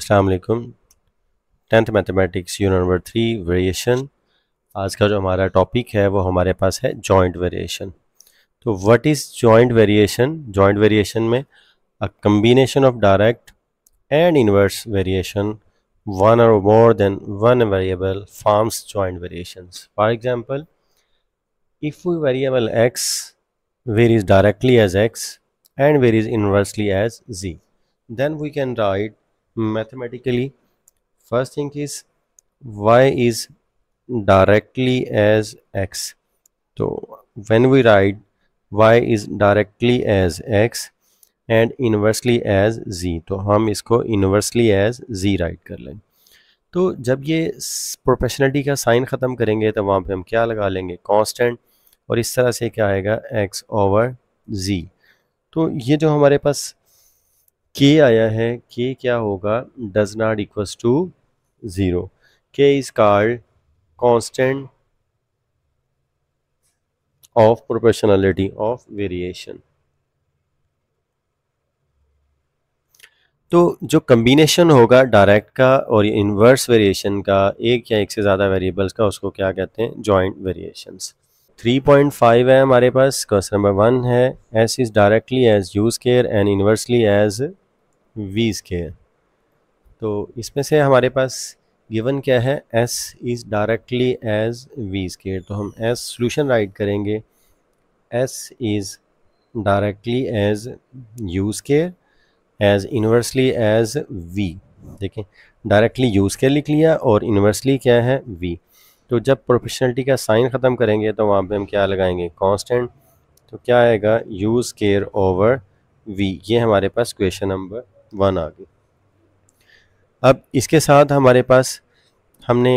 Aslam tenth mathematics unit number three variation आज का जो हमारा टॉपिक है वो हमारे पास है जॉइंट वेरिएशन तो what is joint variation joint variation में a combination of direct and inverse variation one और more than one variable forms joint variations for example if V variable X varies directly as X and varies inversely as Z then we can write mathematically first thing is y is directly as x so when we write y is directly as x and inversely as z तो हम इसको inversely as z right कर लें तो जब ये professionality का sign ख़त्म करेंगे तो वहाँ पे हम क्या लगा लेंगे कांस्टेंट और इस तरह से क्या आएगा x ओवर z तो ये जो हमारे पास के आया है के क्या होगा does not equals to zero K is called constant of proportionality of variation तो जो कम्बिनेशन होगा डायरेक्ट का और इनवर्स वेरिएशन का एक या एक से ज़्यादा वेरिएबल्स का उसको क्या कहते हैं जॉइंट वेरिएशंस 3.5 है हमारे पास क्वेश्चन नंबर वन है S is directly as u square and inversely as V के तो इसमें से हमारे पास गिवन क्या है S is directly as V के तो हम एस सोल्यूशन राइट करेंगे S is directly as u square as inversely as V देखें डायरेक्टली यूज़ केयर लिख लिया और इन्वर्सली क्या है वी तो जब प्रोफेशनलिटी का साइन ख़त्म करेंगे तो वहाँ पे हम क्या लगाएंगे कांस्टेंट तो क्या आएगा यूज़ केयर ओवर वी ये हमारे पास क्वेश्चन नंबर वन आ गई अब इसके साथ हमारे पास हमने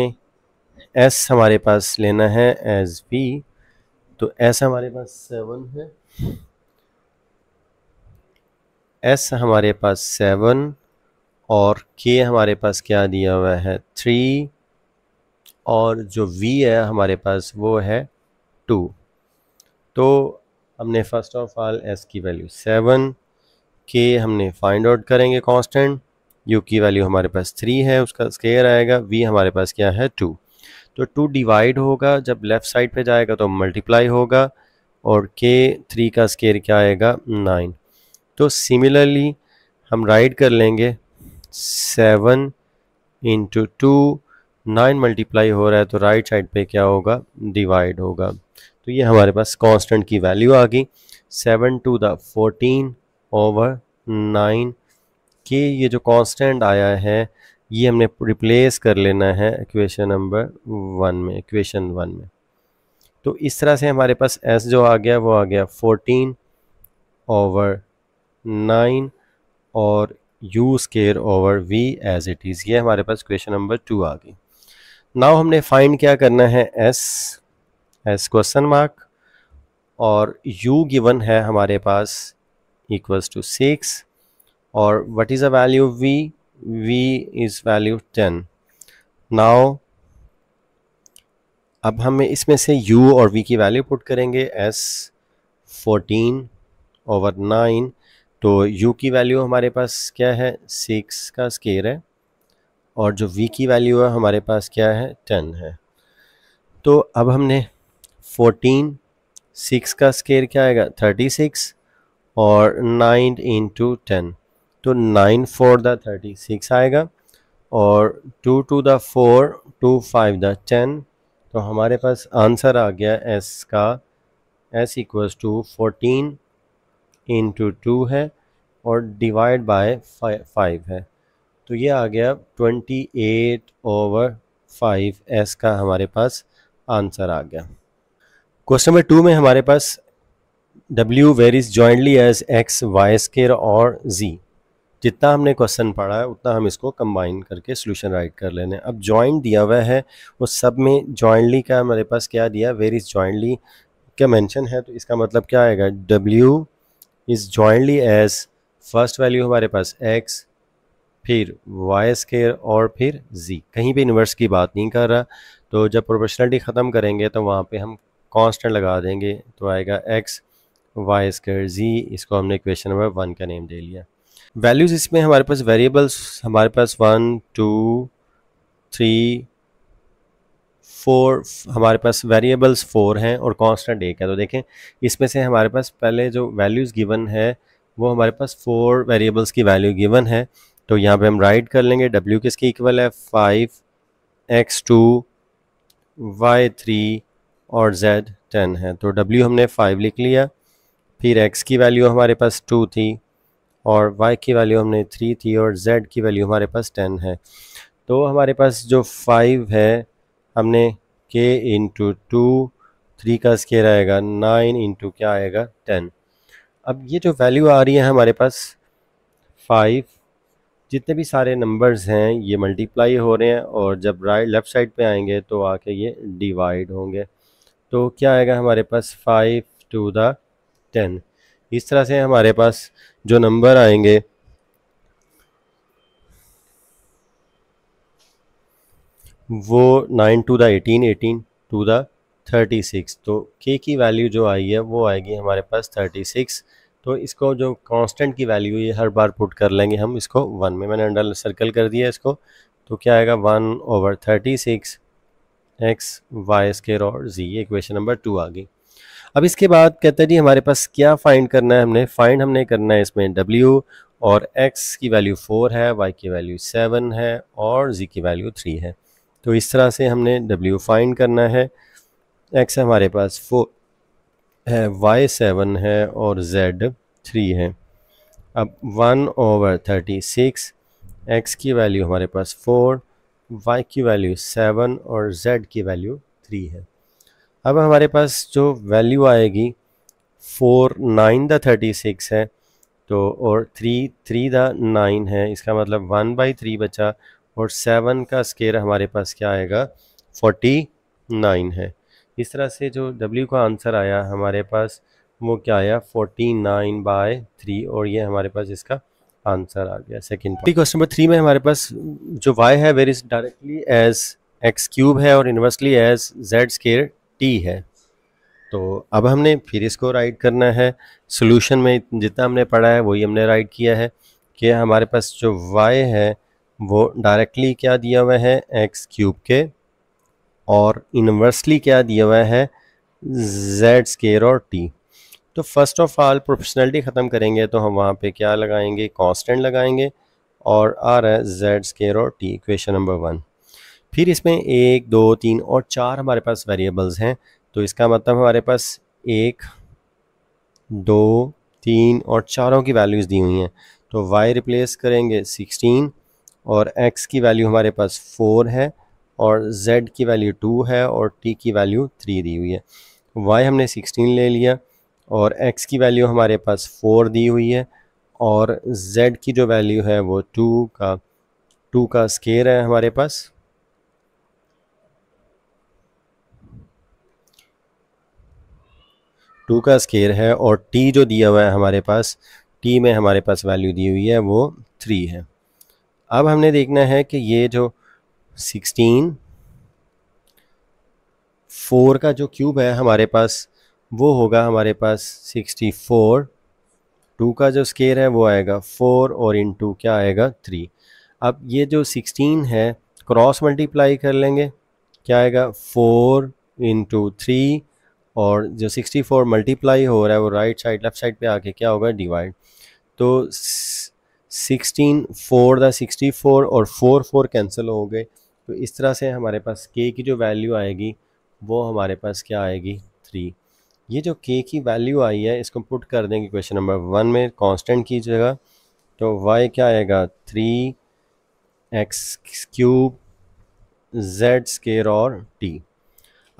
एस हमारे पास लेना है एज वी तो एस हमारे पास सेवन है एस हमारे पास सेवन और के हमारे पास क्या दिया हुआ है थ्री और जो वी है हमारे पास वो है टू तो हमने फर्स्ट ऑफ ऑल एस की वैल्यू सेवन के हमने फाइंड आउट करेंगे कांस्टेंट यू की वैल्यू हमारे पास थ्री है उसका स्केयर आएगा वी हमारे पास क्या है टू तो टू डिवाइड होगा जब लेफ़्ट साइड पे जाएगा तो मल्टीप्लाई होगा और के थ्री का स्केयर क्या आएगा नाइन तो सिमिलरली हम राइड कर लेंगे seven into two nine multiply हो रहा है तो राइट साइड पे क्या होगा डिवाइड होगा तो ये हमारे पास कांस्टेंट की वैल्यू आ गई seven two the fourteen over nine के ये जो कांस्टेंट आया है ये हमने रिप्लेस कर लेना है इक्वेशन नंबर वन में इक्वेशन वन में तो इस तरह से हमारे पास एस जो आ गया वो आ गया फोर्टीन ओवर नाइन और U square over V as it is ये हमारे पास क्वेश्चन नंबर टू आ गई नाउ हमने फाइंड क्या करना है एस एस क्वेश्चन मार्क और यू गिवन है हमारे पास equals to 6 or what is the value of v v is value 10 now अब हम इसमें से u और v की वैल्यू पुट करेंगे s 14 ओवर 9 तो u की वैल्यू हमारे पास क्या है 6 का स्केयर है और जो v की वैल्यू है हमारे पास क्या है 10 है तो अब हमने 14 6 का स्केयर क्या आएगा 36 और नाइन इंटू टेन तो nine four the thirty six आएगा और two two the four two five the ten तो हमारे पास आंसर आ गया एस का S equals to fourteen into two है और डिवाइड बाय फाइव है तो ये आ गया twenty eight over five S का हमारे पास आंसर आ गया क्वेश्चन नंबर टू में हमारे पास W is jointly as X Y square और जी जितना हमने क्वेश्चन पढ़ा है उतना हम इसको कंबाइन करके सोल्यूशन राइट कर लेने अब जॉइंट दिया हुआ है उस सब में जॉइंटली का हमारे पास क्या दिया वेर इज़ जॉइंटली क्या मेंशन है तो इसका मतलब क्या आएगा W is jointly as first value हमारे पास एक्स फिर वाई स्केयर और फिर जी कहीं भी इन्वर्स की बात नहीं कर रहा तो जब प्रोपोर्शनलिटी ख़त्म करेंगे तो वहाँ पर हम कॉन्स्टेंट लगा देंगे तो आएगा एक्स वाई स्क्र जी इसको हमने क्वेश्चन नंबर वन का नेम दे लिया वैल्यूज़ इसमें हमारे पास वेरिएबल्स हमारे पास वन टू थ्री फोर हमारे पास वेरिएबल्स फोर हैं और कांस्टेंट एक है तो देखें इसमें से हमारे पास पहले जो वैल्यूज़ गिवन है वो हमारे पास फोर वेरिएबल्स की वैल्यू गिवन है तो यहाँ पे हम राइट कर लेंगे डब्ल्यू किसकी इक्वल है five X two Y three और जेड टेन है तो डब्ल्यू हमने फाइव लिख लिया फिर एक्स की वैल्यू हमारे पास टू थी और वाई की वैल्यू हमने थ्री थी और जेड की वैल्यू हमारे पास टेन है तो हमारे पास जो फाइव है हमने के इंटू टू थ्री का स्केयर आएगा नाइन इंटू क्या आएगा टेन अब ये जो वैल्यू आ रही है हमारे पास फाइव जितने भी सारे नंबर्स हैं ये मल्टीप्लाई हो रहे हैं और जब राइट लेफ़्ट साइड पे आएंगे तो आके ये डिवाइड होंगे तो क्या आएगा हमारे पास फाइव टू द टेन इस तरह से हमारे पास जो नंबर आएंगे वो nine to the eighteen eighteen to the thirty six तो के की वैल्यू जो आई है वो आएगी हमारे पास थर्टी सिक्स तो इसको जो कांस्टेंट की वैल्यू ये हर बार पुट कर लेंगे हम इसको वन में मैंने अंडर सर्कल कर दिया इसको तो क्या आएगा one over thirty six x y square और जी ये क्वेश्चन नंबर टू आ गई अब इसके बाद कहते हैं जी हमारे पास क्या फाइंड करना है हमने फाइंड हमने करना है इसमें डब्ल्यू और एक्स की वैल्यू फोर है वाई की वैल्यू सेवन है और जी की वैल्यू थ्री है तो इस तरह से हमने डब्ल्यू फाइंड करना है एक्स हमारे पास फोर है वाई सेवन है और जेड थ्री है अब one over thirty six x की वैल्यू हमारे पास फोर वाई की वैल्यू सेवन और जेड की वैल्यू थ्री है अब हमारे पास जो वैल्यू आएगी four nine the thirty six है तो और थ्री थ्री द नाइन है इसका मतलब वन बाई थ्री बचा और सेवन का स्केयर हमारे पास क्या आएगा फोर्टी नाइन है इस तरह से जो डब्ल्यू का आंसर आया हमारे पास वो क्या आया फोर्टी नाइन बाय थ्री और ये हमारे पास इसका आंसर आ गया सेकेंड क्वेश्चन नंबर थ्री में हमारे पास जो वाई है where is directly as x cube है और inversely as z square t e है तो अब हमने फिर इसको राइट करना है सोल्यूशन में जितना हमने पढ़ा है वही हमने राइट किया है कि हमारे पास जो वाई है वो डायरेक्टली क्या दिया हुआ है एक्स क्यूब के और इन्वर्सली क्या दिया हुआ है जेड स्केयर और टी तो फर्स्ट ऑफ ऑल प्रोफेशनलिटी ख़त्म करेंगे तो हम वहाँ पे क्या लगाएंगे कांस्टेंट लगाएंगे और आ रहा है जेड स्केयर और टी इक्वेशन नंबर वन फिर इसमें एक दो तीन और चार हमारे पास वेरिएबल्स हैं तो इसका मतलब हमारे पास एक दो तीन और चारों की वैल्यूज़ दी हुई हैं तो y रिप्लेस करेंगे 16 और x की वैल्यू हमारे पास 4 है और z की वैल्यू 2 है और t की वैल्यू 3 दी हुई है y हमने 16 ले लिया और x की वैल्यू हमारे पास 4 दी हुई है और z की जो वैल्यू है वो 2 का 2 का स्केयर है हमारे पास टू का स्केयर है और टी जो दिया हुआ है हमारे पास टी में हमारे पास वैल्यू दी हुई है वो थ्री है अब हमने देखना है कि ये जो सिक्सटीन फोर का जो क्यूब है हमारे पास वो होगा हमारे पास सिक्सटी फोर टू का जो स्केयर है वो आएगा फोर और इन टू क्या आएगा थ्री अब ये जो सिक्सटीन है क्रॉस मल्टीप्लाई कर लेंगे क्या आएगा फोर इंटू थ्री और जो 64 मल्टीप्लाई हो रहा है वो राइट साइड लेफ्ट साइड पे आके क्या होगा डिवाइड तो 16 फोर द 64 और फोर फोर कैंसिल हो गए तो इस तरह से हमारे पास के की जो वैल्यू आएगी वो हमारे पास क्या आएगी थ्री ये जो के की वैल्यू आई है इसको पुट कर देंगे क्वेश्चन नंबर वन में कांस्टेंट कीजिएगा तो वाई क्या आएगा three x cube z square और टी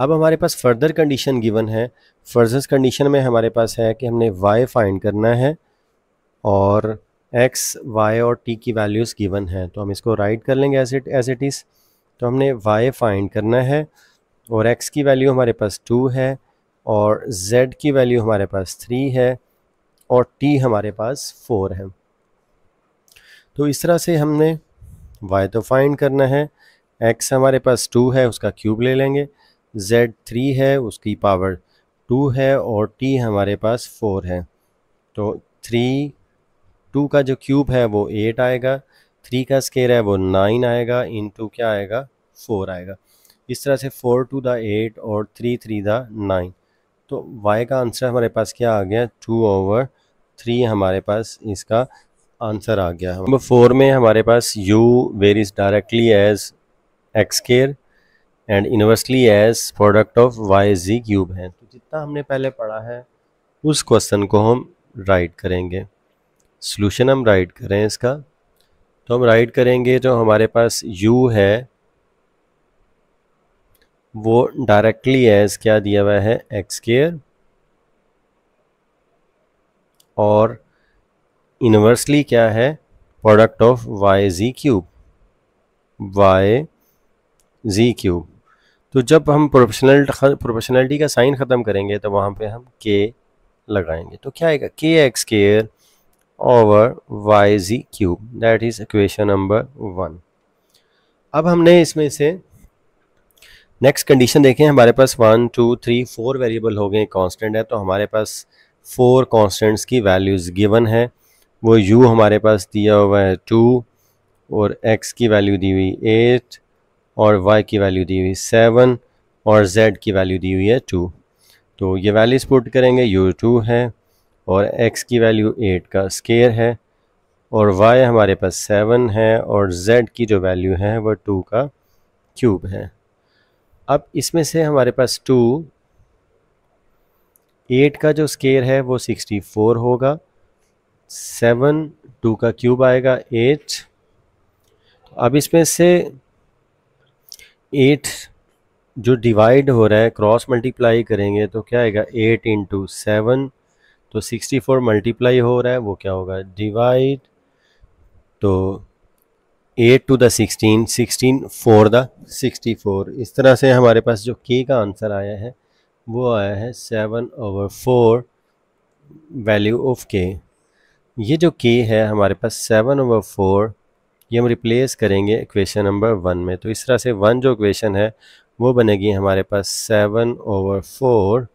अब हमारे पास फर्दर कंडीशन गिवन है फर्जस कंडीशन में हमारे पास है कि हमने वाई फाइंड करना है और एक्स वाई और टी की वैल्यूज़ गिवन है तो हम इसको राइट कर लेंगे एसिट एज इट इज़ तो हमने वाई फाइंड करना है और एक्स की वैल्यू हमारे पास टू है और जेड की वैल्यू हमारे पास थ्री है और टी हमारे पास फोर है तो इस तरह से हमने वाई तो फाइंड करना है एक्स हमारे पास टू है उसका क्यूब ले लेंगे z थ्री है उसकी पावर टू है और t हमारे पास फोर है तो थ्री टू का जो क्यूब है वो एट आएगा थ्री का स्केयर है वो नाइन आएगा इन टू क्या आएगा फोर आएगा इस तरह से फोर टू द एट और थ्री थ्री द नाइन तो y का आंसर हमारे पास क्या आ गया टू ओवर थ्री हमारे पास इसका आंसर आ गया नंबर फोर में हमारे पास u varies directly as x square and inversely as product of y z cube है तो जितना हमने पहले पढ़ा है उस क्वेश्चन को हम राइट करेंगे सोलूशन हम राइट करें इसका तो हम राइट करेंगे जो हमारे पास u है वो डायरेक्टली एज क्या दिया हुआ है एक्स केयर और इनवर्सली क्या है product of y z cube y z cube तो जब हम प्रोफेशनल प्रोफेशनलिटी का साइन ख़त्म करेंगे तो वहाँ पे हम के लगाएंगे तो क्या आएगा k x square over y z cube that is equation number one अब हमने इसमें से नेक्स्ट कंडीशन देखें हमारे पास one two three four variable हो गए कांस्टेंट है तो हमारे पास फोर कांस्टेंट्स की वैल्यूज़ गिवन है वो यू हमारे पास दिया हुआ है टू और एक्स की वैल्यू दी हुई एट और y की वैल्यू दी हुई सेवन और z की वैल्यू दी हुई है टू तो ये वैल्यूज़ पुट करेंगे यू टू है और x की वैल्यू एट का स्केयर है और y हमारे पास सेवन है और z की जो वैल्यू है वह टू का क्यूब है अब इसमें से हमारे पास टू एट का जो स्केयर है वो सिक्सटी फोर होगा सेवन टू का क्यूब आएगा एट अब इसमें से एट जो डिवाइड हो रहा है क्रॉस मल्टीप्लाई करेंगे तो क्या आएगा एट इंटू सेवन तो सिक्सटी फोर मल्टीप्लाई हो रहा है वो क्या होगा डिवाइड तो eight two sixteen sixteen sixteen four the sixty four इस तरह से हमारे पास जो के का आंसर आया है वो आया है seven over four value of k ये जो के है हमारे पास सेवन ओवर फोर ये हम रिप्लेस करेंगे इक्वेशन नंबर वन में तो इस तरह से वन जो इक्वेशन है वो बनेगी हमारे पास सेवन ओवर फोर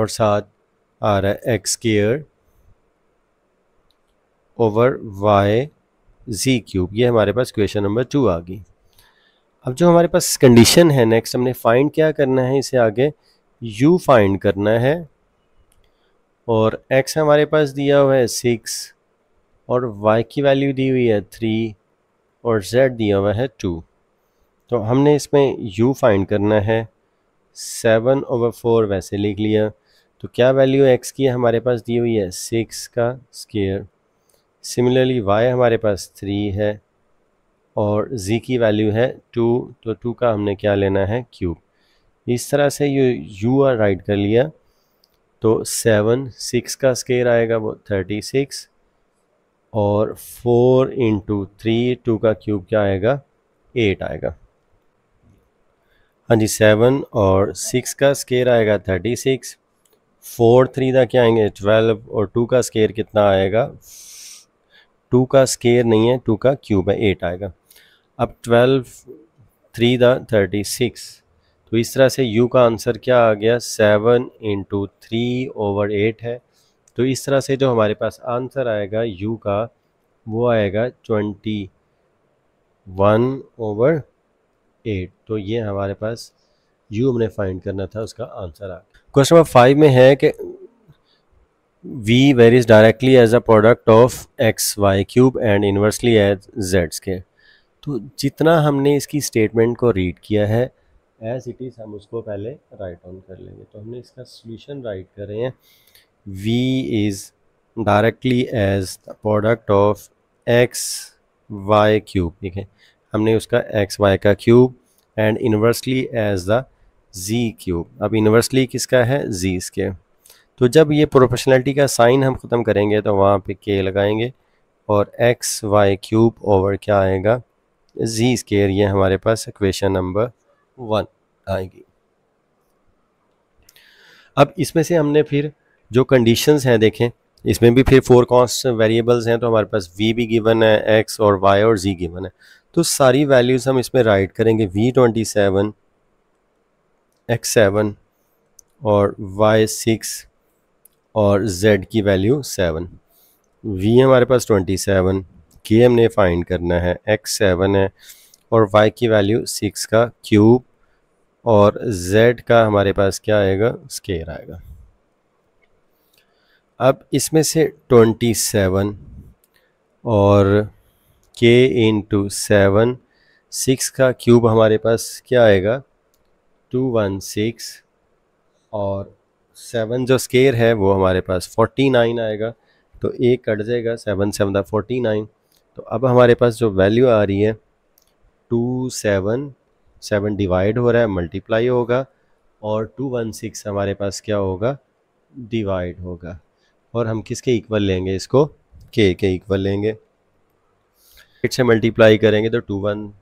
और साथ आ रहा है x square over y z cube ये हमारे पास क्वेश्चन नंबर टू आ गई अब जो हमारे पास कंडीशन है नेक्स्ट हमने फाइंड क्या करना है इसे आगे यू फाइंड करना है और एक्स हमारे पास दिया हुआ है सिक्स और वाई की वैल्यू दी हुई है थ्री और z दिया हुआ है टू तो हमने इसमें u फाइंड करना है सेवन ओवर फोर वैसे लिख लिया तो क्या वैल्यू एक्स की है हमारे पास दी हुई है सिक्स का स्केयर सिमिलरली वाई हमारे पास थ्री है और जी की वैल्यू है टू तो टू का हमने क्या लेना है क्यूब इस तरह से ये यू आर राइट कर लिया तो सेवन सिक्स का स्केयर आएगा वो थर्टी सिक्स और फोर इंटू थ्री टू का क्यूब क्या आएगा एट आएगा हाँ जी सेवन और सिक्स का स्केयर आएगा थर्टी सिक्स फोर थ्री का क्या आएंगे ट्वेल्व और टू का स्केयर कितना आएगा टू का स्केयर नहीं है टू का क्यूब है एट आएगा अब twelve three the thirty six तो इस तरह से यू का आंसर क्या आ गया seven into three over eight है तो इस तरह से जो हमारे पास आंसर आएगा यू का वो आएगा ट्वेंटी वन ओवर एट तो ये हमारे पास यू हमने फाइंड करना था उसका आंसर आ क्वेश्चन नंबर फाइव में है कि v varies directly as a product of x y cube and inversely as जेड्स के तो जितना हमने इसकी स्टेटमेंट को रीड किया है एज इट इज़ हम उसको पहले राइट ऑन कर लेंगे तो हमने इसका सोल्यूशन राइट कर रहे हैं v is directly as the product of x y cube ठीक है हमने उसका एक्स वाई का cube and inversely as the z cube अब inversely किसका है जी इसके तो जब ये प्रोफेशनलिटी का साइन हम ख़त्म करेंगे तो वहाँ पे के लगाएंगे और एक्स वाई क्यूब ओवर क्या आएगा जी स्केयर ये हमारे पास इक्वेशन नंबर वन आएगी अब इसमें से हमने फिर जो कंडीशंस हैं देखें इसमें भी फिर फोर कॉस्ट वेरिएबल्स हैं तो हमारे पास वी भी गिवन है एक्स और वाई और जी गिवन है तो सारी वैल्यूज़ हम इसमें राइट करेंगे v twenty seven x seven और वाई सिक्स और जेड की वैल्यू सेवन वी हमारे पास ट्वेंटी सेवन के हमने फाइंड करना है एक्स सेवन है और वाई की वैल्यू सिक्स का क्यूब और जेड का हमारे पास क्या आएगा स्केयर आएगा अब इसमें से ट्वेंटी सेवन और के इंटू सेवन सिक्स का क्यूब हमारे पास क्या आएगा टू वन सिक्स और सेवन जो स्केयर है वो हमारे पास फोर्टी नाइन आएगा तो एक कट जाएगा सेवन सेवन था फोर्टी नाइन तो अब हमारे पास जो वैल्यू आ रही है टू सेवन सेवन डिवाइड हो रहा है मल्टीप्लाई होगा और टू वन सिक्स हमारे पास क्या होगा डिवाइड होगा और हम किसके इक्वल लेंगे इसको के के इक्वल लेंगे एट से मल्टीप्लाई करेंगे तो टू वन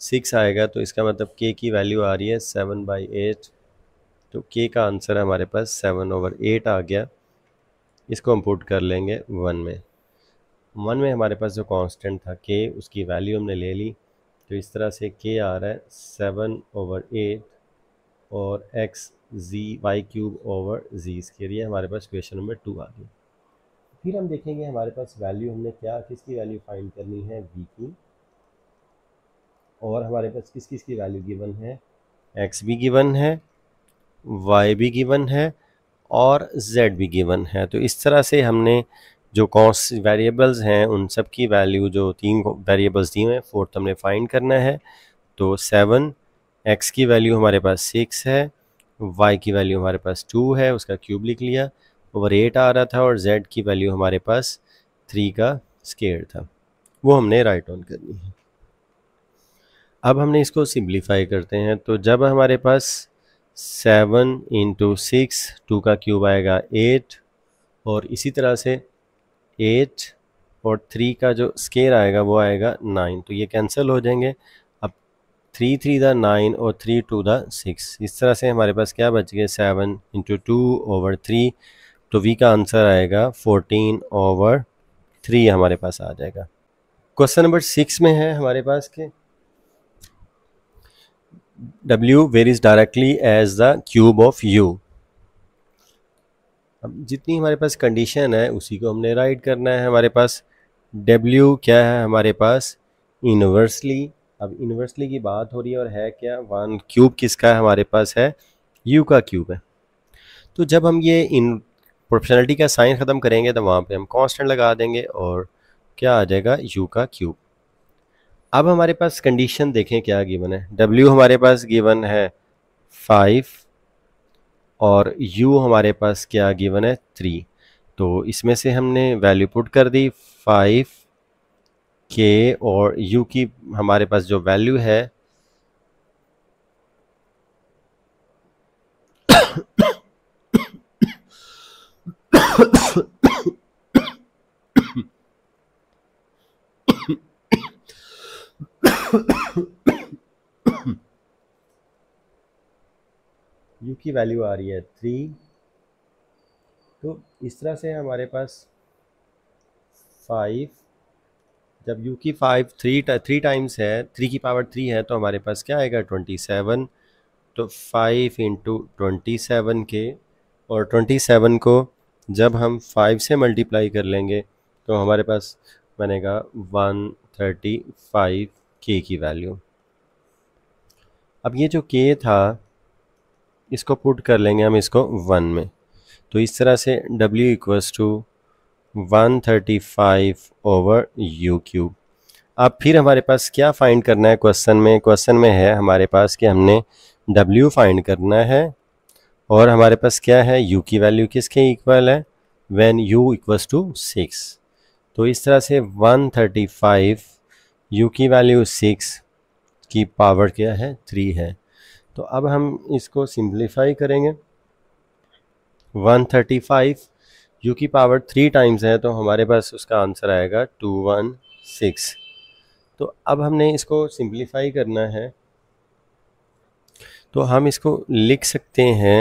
सिक्स आएगा तो इसका मतलब के की वैल्यू आ रही है सेवन बाई एट तो के का आंसर हमारे पास सेवन ओवर एट आ गया इसको हम पुट कर लेंगे वन में वन में हमारे पास जो कांस्टेंट था के उसकी वैल्यू हमने ले ली तो इस तरह से के आ रहा है सेवन ओवर एट और x z y cube over z square ये हमारे पास क्वेश्चन नंबर टू आ गया फिर हम देखेंगे हमारे पास वैल्यू हमने क्या किसकी वैल्यू फाइंड करनी है वी की और हमारे पास किस किस की वैल्यू गिवन है एक्स भी गिवन है वाई भी गिवन है और जेड भी गिवन है तो इस तरह से हमने जो से वेरिएबल्स हैं उन सब की वैल्यू जो तीन वेरिएबल्स दिए हैं फोर्थ हमने फाइंड करना है तो सेवन एक्स की वैल्यू हमारे पास सिक्स है वाई की वैल्यू हमारे पास टू है उसका क्यूब लिख लिया ओवर एट आ रहा था और जेड की वैल्यू हमारे पास थ्री का स्केयर था वो हमने राइट ऑन करनी है अब हमने इसको सिंप्लीफाई करते हैं तो जब हमारे पास सेवन इंटू सिक्स टू का क्यूब आएगा एट और इसी तरह से एट और थ्री का जो स्केयर आएगा वो आएगा नाइन तो ये कैंसिल हो जाएंगे थ्री थ्री द नाइन और थ्री टू द सिक्स इस तरह से हमारे पास क्या बच गए seven into two over three तो वी का आंसर आएगा फोर्टीन ओवर थ्री हमारे पास आ जाएगा क्वेश्चन नंबर सिक्स में है हमारे पास k W varies directly as the cube of U अब जितनी हमारे पास कंडीशन है उसी को हमने राइट करना है हमारे पास W क्या है हमारे पास इनवर्सली अब इन्वर्सली की बात हो रही है और है क्या वन क्यूब किसका है हमारे पास है यू का क्यूब है तो जब हम ये इन प्रोफेशनलिटी का साइन ख़त्म करेंगे तो वहाँ पे हम कांस्टेंट लगा देंगे और क्या आ जाएगा यू का क्यूब अब हमारे पास कंडीशन देखें क्या गिवन है डब्ल्यू हमारे पास गिवन है फाइव और यू हमारे पास क्या गिवन है थ्री तो इसमें से हमने वैल्यू पुट कर दी फाइव के और यू की हमारे पास जो वैल्यू है यू की वैल्यू आ रही है थ्री तो इस तरह से हमारे पास फाइव जब u की फाइव थ्री थ्री टाइम्स है थ्री की पावर थ्री है तो हमारे पास क्या आएगा ट्वेंटी सेवन तो five into twenty seven k और ट्वेंटी सेवन को जब हम फाइव से मल्टीप्लाई कर लेंगे तो हमारे पास बनेगा वन थर्टी फाइव के की वैल्यू अब ये जो के था इसको पुट कर लेंगे हम इसको वन में तो इस तरह से w equals to 135 over u cube अब फिर हमारे पास क्या फाइंड करना है क्वेश्चन में क्वेश्चन में है हमारे पास कि हमने w फाइंड करना है और हमारे पास क्या है u की वैल्यू किसके इक्वल है when u equals to six तो इस तरह से 135 u की वैल्यू सिक्स की पावर क्या है थ्री है तो अब हम इसको सिंप्लीफाई करेंगे 135 यू की पावर थ्री टाइम्स है तो हमारे पास उसका आंसर आएगा टू वन सिक्स तो अब हमने इसको सिंप्लीफाई करना है तो हम इसको लिख सकते हैं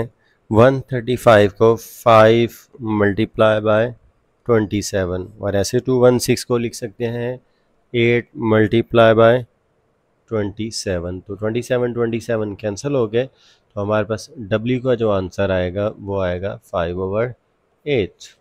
वन थर्टी फाइव को five multiply by twenty seven और ऐसे टू वन सिक्स को लिख सकते हैं eight multiply by twenty seven तो twenty seven twenty seven cancel हो गए तो हमारे पास डब्ल्यू का जो आंसर आएगा वो आएगा फाइव ओवर 8